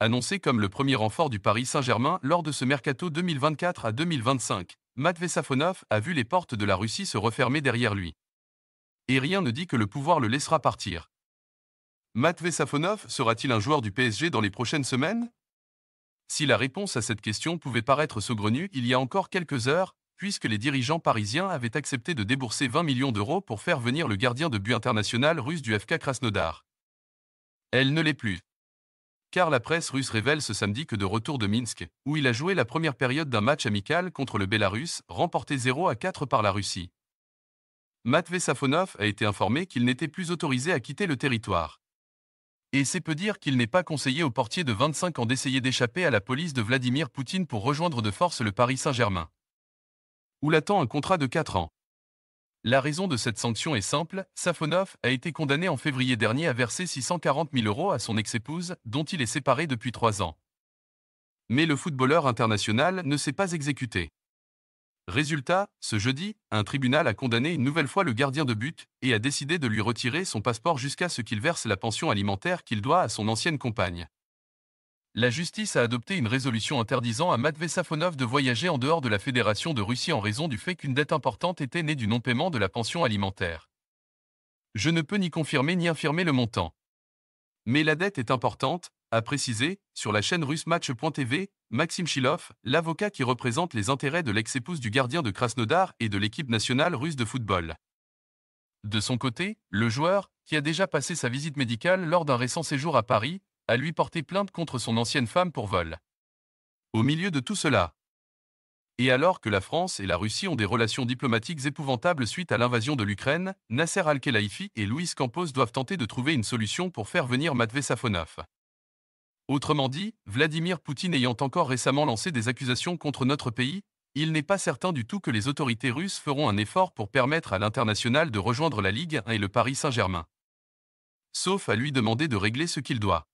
Annoncé comme le premier renfort du Paris Saint-Germain lors de ce mercato 2024 à 2025, matve Safonov a vu les portes de la Russie se refermer derrière lui. Et rien ne dit que le pouvoir le laissera partir. Matve Safonov sera-t-il un joueur du PSG dans les prochaines semaines Si la réponse à cette question pouvait paraître saugrenue il y a encore quelques heures, puisque les dirigeants parisiens avaient accepté de débourser 20 millions d'euros pour faire venir le gardien de but international russe du FK Krasnodar. Elle ne l'est plus car la presse russe révèle ce samedi que de retour de Minsk, où il a joué la première période d'un match amical contre le Bélarus, remporté 0 à 4 par la Russie. Matvey Safonov a été informé qu'il n'était plus autorisé à quitter le territoire. Et c'est peu dire qu'il n'est pas conseillé au portier de 25 ans d'essayer d'échapper à la police de Vladimir Poutine pour rejoindre de force le Paris Saint-Germain. Où l'attend un contrat de 4 ans. La raison de cette sanction est simple, Safonov a été condamné en février dernier à verser 640 000 euros à son ex-épouse, dont il est séparé depuis trois ans. Mais le footballeur international ne s'est pas exécuté. Résultat, ce jeudi, un tribunal a condamné une nouvelle fois le gardien de but et a décidé de lui retirer son passeport jusqu'à ce qu'il verse la pension alimentaire qu'il doit à son ancienne compagne la justice a adopté une résolution interdisant à Matvei Safonov de voyager en dehors de la Fédération de Russie en raison du fait qu'une dette importante était née du non-paiement de la pension alimentaire. Je ne peux ni confirmer ni infirmer le montant. Mais la dette est importante, a précisé, sur la chaîne russe Match.tv, Maxim Shilov, l'avocat qui représente les intérêts de l'ex-épouse du gardien de Krasnodar et de l'équipe nationale russe de football. De son côté, le joueur, qui a déjà passé sa visite médicale lors d'un récent séjour à Paris, à lui porter plainte contre son ancienne femme pour vol. Au milieu de tout cela, et alors que la France et la Russie ont des relations diplomatiques épouvantables suite à l'invasion de l'Ukraine, Nasser Al-Khelaifi et Louis Campos doivent tenter de trouver une solution pour faire venir Matvei Safonov. Autrement dit, Vladimir Poutine ayant encore récemment lancé des accusations contre notre pays, il n'est pas certain du tout que les autorités russes feront un effort pour permettre à l'international de rejoindre la Ligue 1 et le Paris Saint-Germain. Sauf à lui demander de régler ce qu'il doit.